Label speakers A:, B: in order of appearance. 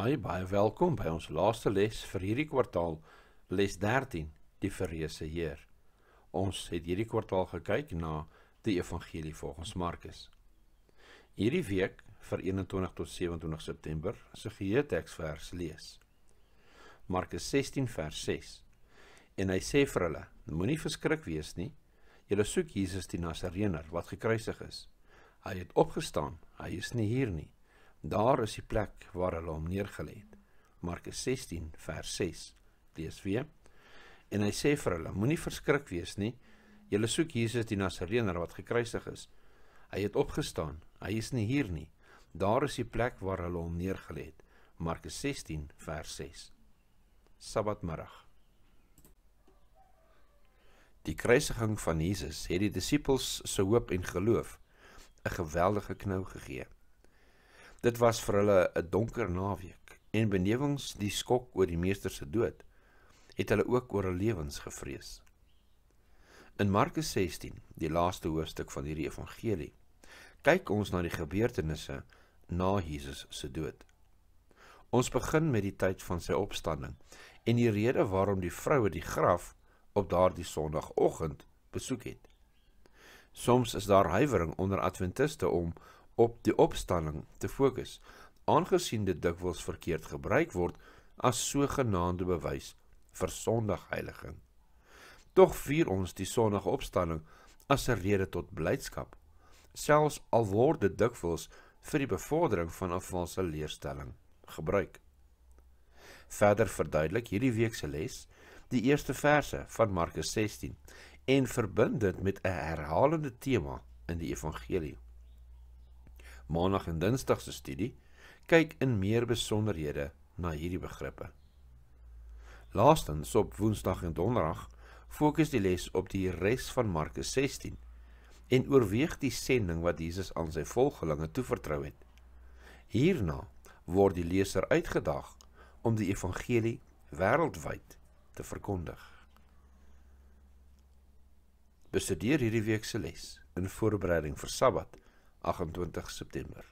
A: Hi, baie welkom by ons laaste les vir hierdie kwartaal, les 13, die verreëse Heer. Ons het hierdie kwartaal gekyk na die evangelie volgens Markus. Hierdie week vir 21 tot 27 September se geheueteksvers lees. Markus 16 vers 6. En hy sê vir hulle: Moenie verskrik wees nie. Julle soek Jesus die Nasareëner wat gekruisig is. Hy het opgestaan. Hy is nie hier nie. Daar is die plek waar hulle hom neergelê het. Markus 16 vers 6. Lees weer. En hy sê vir hulle: Moenie verskrik wees nie. Julle soek Jesus die Nasareener wat gekruisig is. Hy het opgestaan. Hy is nie hier nie. Daar is die plek waar hulle hom neergelê het. Markus 16 vers 6. Sabbatmiddag. Die kruisiging van Jesus het die disippels se hoop en geloof 'n geweldige knou gegee. Dit was vir hulle 'n donker naweek en benewens die skok oor die meester se dood het hulle ook oor hul lewens gevrees. In Markus 16, die laaste hoofstuk van hierdie evangelie, kyk ons na die gebeurtenisse na Jesus se dood. Ons begin met die tyd van sy opstanding en die rede waarom die vroue die graf op daardie sonoggend besoek het. Soms is daar huiwering onder adventiste om op die opstanding te fokus, aangesien dit dikwels verkeerd gebruik word as sogenaamde bewys vir Sondagheiliging. Tog vier ons die Sondag opstanding as 'n rede tot blydskap, selfs al word dit dikwels vir die bevordering van 'n valse leerstelling gebruik. Verder verduidelik hierdie week se les die eerste verse van Markus 16 en verbind dit met 'n herhalende tema in die evangelie. Maandag en Dinsdag se studie kyk in meer besonderhede na hierdie begrippe. Laastens op Woensdag en Donderdag fokus die les op die res van Markus 16 en oorweeg die sending wat Jesus aan sy volgelinge toevertrou het. Hierna word die leser uitgedaag om die evangelie wêreldwyd te verkondig. Bestudeer hierdie week se les in voorbereiding vir Sabbat. 28 September.